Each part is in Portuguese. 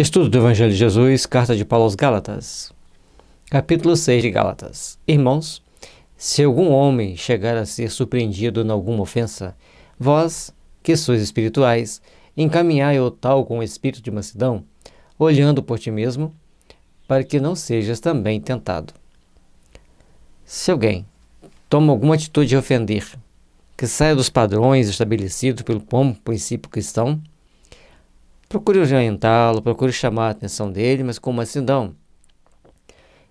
Estudo do Evangelho de Jesus, Carta de Paulo aos Gálatas. Capítulo 6 de Gálatas. Irmãos, se algum homem chegar a ser surpreendido em alguma ofensa, vós, que sois espirituais, encaminhai o tal com o espírito de mansidão, olhando por ti mesmo, para que não sejas também tentado. Se alguém toma alguma atitude de ofender, que saia dos padrões estabelecidos pelo bom princípio cristão, procure orientá-lo, procure chamar a atenção dele, mas com mansidão.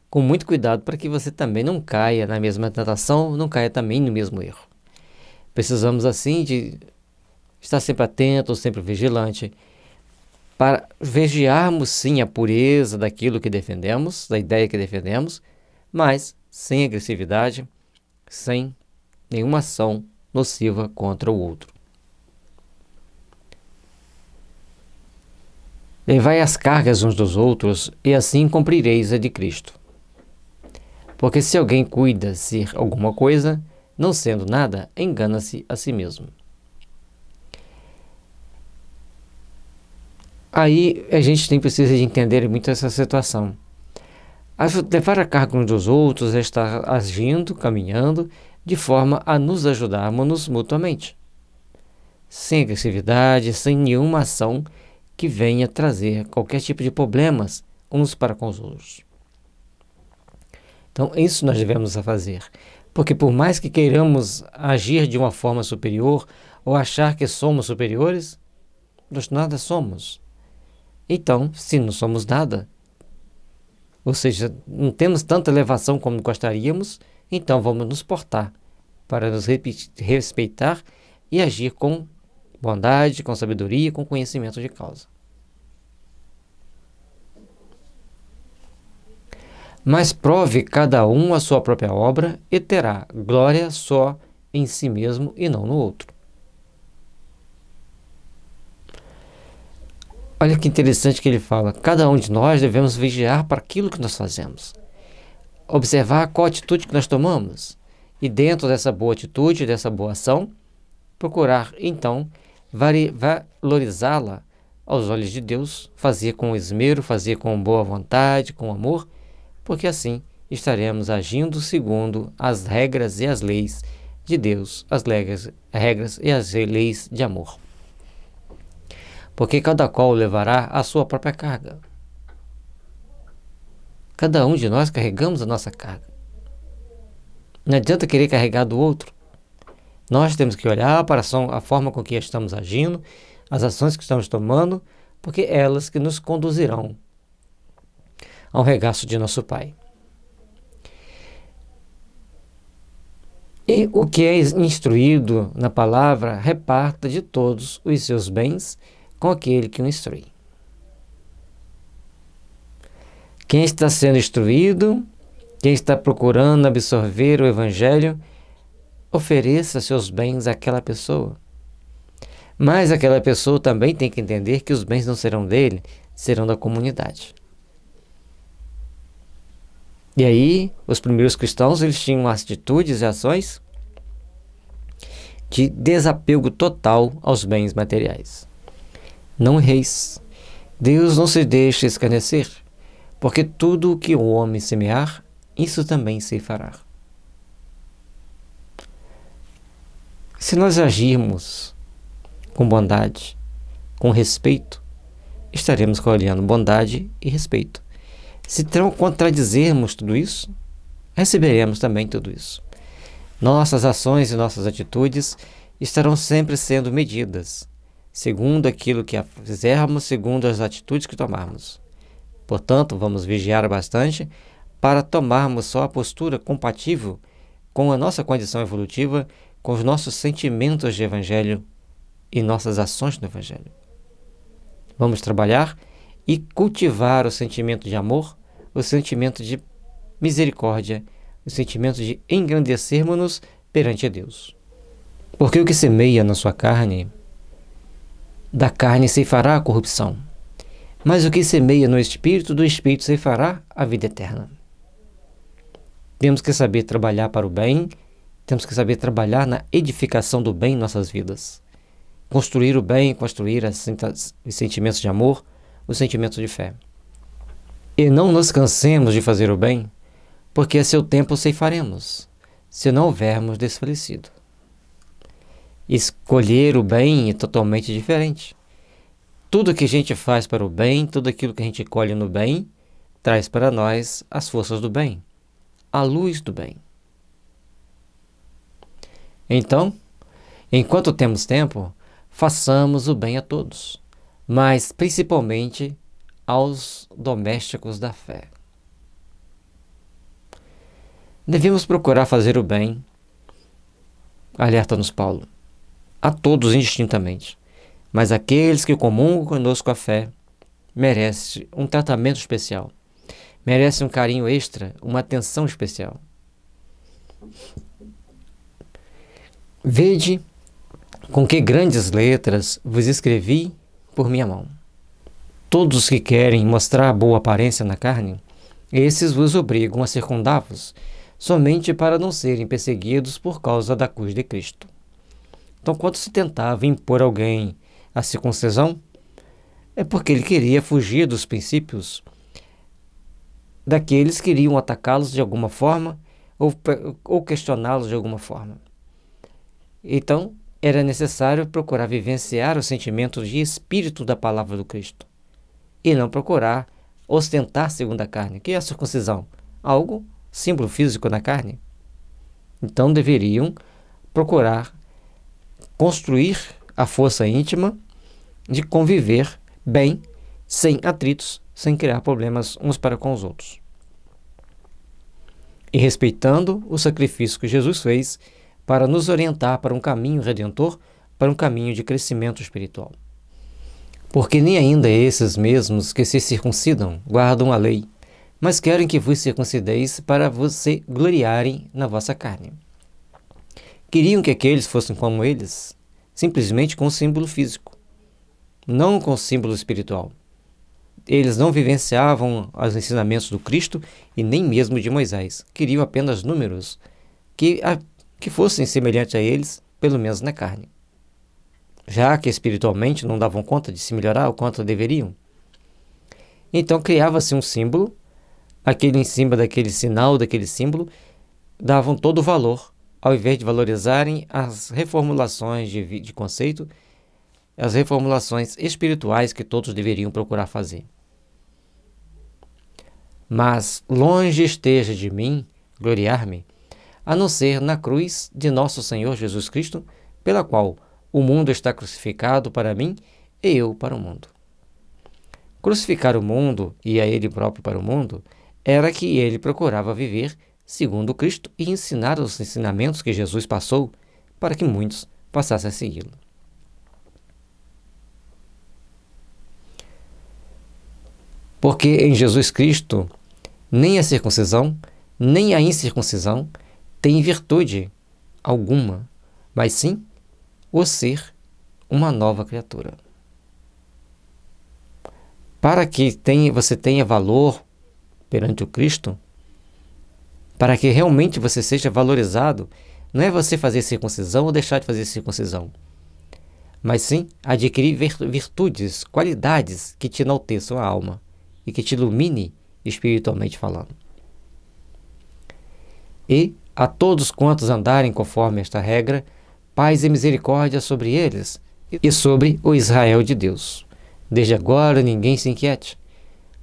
Com muito cuidado para que você também não caia na mesma tentação, não caia também no mesmo erro. Precisamos, assim, de estar sempre atento, sempre vigilante, para vigiarmos, sim, a pureza daquilo que defendemos, da ideia que defendemos, mas sem agressividade, sem nenhuma ação nociva contra o outro. Levai as cargas uns dos outros, e assim cumprireis a de Cristo. Porque se alguém cuida ser alguma coisa, não sendo nada, engana-se a si mesmo. Aí a gente tem precisa de entender muito essa situação. Levar a carga uns dos outros é estar agindo, caminhando, de forma a nos ajudarmos mutuamente. Sem agressividade, sem nenhuma ação que venha trazer qualquer tipo de problemas uns para com os outros. Então, isso nós devemos fazer. Porque por mais que queiramos agir de uma forma superior ou achar que somos superiores, nós nada somos. Então, se não somos nada, ou seja, não temos tanta elevação como gostaríamos, então vamos nos portar para nos respeitar e agir com bondade, com sabedoria, com conhecimento de causa. Mas prove cada um a sua própria obra e terá glória só em si mesmo e não no outro. Olha que interessante que ele fala: cada um de nós devemos vigiar para aquilo que nós fazemos, observar qual atitude que nós tomamos e, dentro dessa boa atitude, dessa boa ação, procurar então valorizá-la aos olhos de Deus, fazer com esmero, fazer com boa vontade, com amor, porque assim estaremos agindo segundo as regras e as leis de Deus, as regras, regras e as leis de amor. Porque cada qual levará a sua própria carga. Cada um de nós carregamos a nossa carga. Não adianta querer carregar do outro. Nós temos que olhar para a forma com que estamos agindo, as ações que estamos tomando, porque é elas que nos conduzirão ao regaço de nosso Pai. E o que é instruído na palavra, reparta de todos os seus bens com aquele que o instrui. Quem está sendo instruído, quem está procurando absorver o Evangelho, ofereça seus bens àquela pessoa. Mas aquela pessoa também tem que entender que os bens não serão dele, serão da comunidade. E aí, os primeiros cristãos, eles tinham atitudes e ações de desapego total aos bens materiais. Não reis. Deus não se deixa escarnecer, porque tudo o que o homem semear, isso também se fará. Se nós agirmos com bondade, com respeito, estaremos colhendo bondade e respeito. Se tão contradizermos tudo isso, receberemos também tudo isso. Nossas ações e nossas atitudes estarão sempre sendo medidas, segundo aquilo que fizermos, segundo as atitudes que tomarmos. Portanto, vamos vigiar bastante para tomarmos só a postura compatível com a nossa condição evolutiva com os nossos sentimentos de Evangelho e nossas ações no Evangelho. Vamos trabalhar e cultivar o sentimento de amor, o sentimento de misericórdia, o sentimento de engrandecermos-nos perante Deus. Porque o que semeia na sua carne, da carne se fará a corrupção, mas o que semeia no espírito, do espírito se fará a vida eterna. Temos que saber trabalhar para o bem temos que saber trabalhar na edificação do bem em nossas vidas. Construir o bem, construir os sentimentos de amor, os sentimentos de fé. E não nos cansemos de fazer o bem, porque a seu tempo ceifaremos, se não houvermos desfalecido. Escolher o bem é totalmente diferente. Tudo que a gente faz para o bem, tudo aquilo que a gente colhe no bem, traz para nós as forças do bem, a luz do bem. Então, enquanto temos tempo, façamos o bem a todos, mas principalmente aos domésticos da fé. Devemos procurar fazer o bem, alerta-nos Paulo, a todos indistintamente, mas aqueles que comungam conosco a fé merecem um tratamento especial, merecem um carinho extra, uma atenção especial. Vede com que grandes letras vos escrevi por minha mão. Todos os que querem mostrar boa aparência na carne, esses vos obrigam a circundar-vos, somente para não serem perseguidos por causa da cruz de Cristo. Então, quando se tentava impor alguém a circuncisão, é porque ele queria fugir dos princípios daqueles que iriam atacá-los de alguma forma ou, ou questioná-los de alguma forma. Então, era necessário procurar vivenciar o sentimento de espírito da palavra do Cristo e não procurar ostentar segundo a carne, que é a circuncisão, algo símbolo físico na carne. Então, deveriam procurar construir a força íntima de conviver bem, sem atritos, sem criar problemas uns para com os outros. E respeitando o sacrifício que Jesus fez, para nos orientar para um caminho redentor, para um caminho de crescimento espiritual. Porque nem ainda esses mesmos que se circuncidam guardam a lei, mas querem que vos circuncideis para você gloriarem na vossa carne. Queriam que aqueles fossem como eles, simplesmente com o símbolo físico, não com o símbolo espiritual. Eles não vivenciavam os ensinamentos do Cristo e nem mesmo de Moisés, queriam apenas números que que fossem semelhantes a eles, pelo menos na carne. Já que espiritualmente não davam conta de se melhorar o quanto deveriam. Então criava-se um símbolo, aquele em cima daquele sinal, daquele símbolo, davam todo o valor, ao invés de valorizarem as reformulações de, de conceito, as reformulações espirituais que todos deveriam procurar fazer. Mas longe esteja de mim gloriar-me a não ser na cruz de nosso Senhor Jesus Cristo, pela qual o mundo está crucificado para mim e eu para o mundo. Crucificar o mundo e a ele próprio para o mundo era que ele procurava viver segundo Cristo e ensinar os ensinamentos que Jesus passou para que muitos passassem a segui-lo. Porque em Jesus Cristo nem a circuncisão, nem a incircuncisão, tem virtude alguma, mas sim o ser uma nova criatura. Para que tenha, você tenha valor perante o Cristo, para que realmente você seja valorizado, não é você fazer circuncisão ou deixar de fazer circuncisão, mas sim adquirir virtudes, qualidades que te enalteçam a alma e que te ilumine espiritualmente falando. E a todos quantos andarem conforme esta regra, paz e misericórdia sobre eles e sobre o Israel de Deus. Desde agora ninguém se inquiete,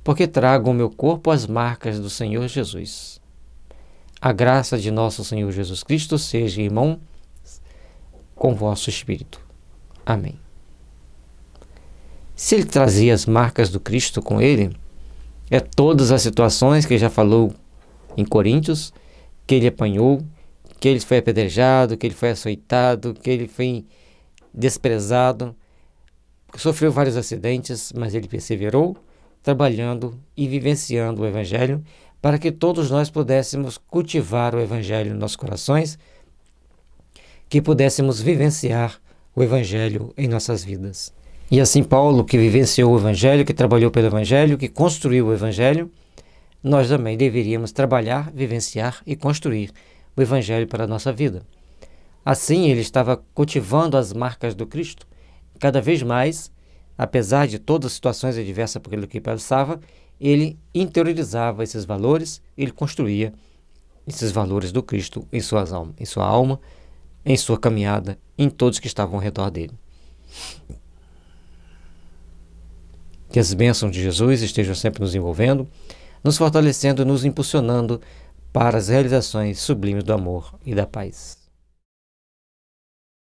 porque trago o meu corpo as marcas do Senhor Jesus. A graça de nosso Senhor Jesus Cristo seja, irmão, com vosso espírito. Amém. Se ele trazia as marcas do Cristo com ele, é todas as situações que já falou em Coríntios, que ele apanhou, que ele foi apedrejado, que ele foi açoitado, que ele foi desprezado, sofreu vários acidentes, mas ele perseverou, trabalhando e vivenciando o Evangelho para que todos nós pudéssemos cultivar o Evangelho em nossos corações, que pudéssemos vivenciar o Evangelho em nossas vidas. E é assim, Paulo, que vivenciou o Evangelho, que trabalhou pelo Evangelho, que construiu o Evangelho, nós também deveríamos trabalhar, vivenciar e construir o Evangelho para a nossa vida. Assim, ele estava cultivando as marcas do Cristo. Cada vez mais, apesar de todas as situações adversas por ele que passava, ele interiorizava esses valores, ele construía esses valores do Cristo em, suas alma, em sua alma, em sua caminhada, em todos que estavam ao redor dele. Que as bênçãos de Jesus estejam sempre nos envolvendo nos fortalecendo e nos impulsionando para as realizações sublimes do amor e da paz.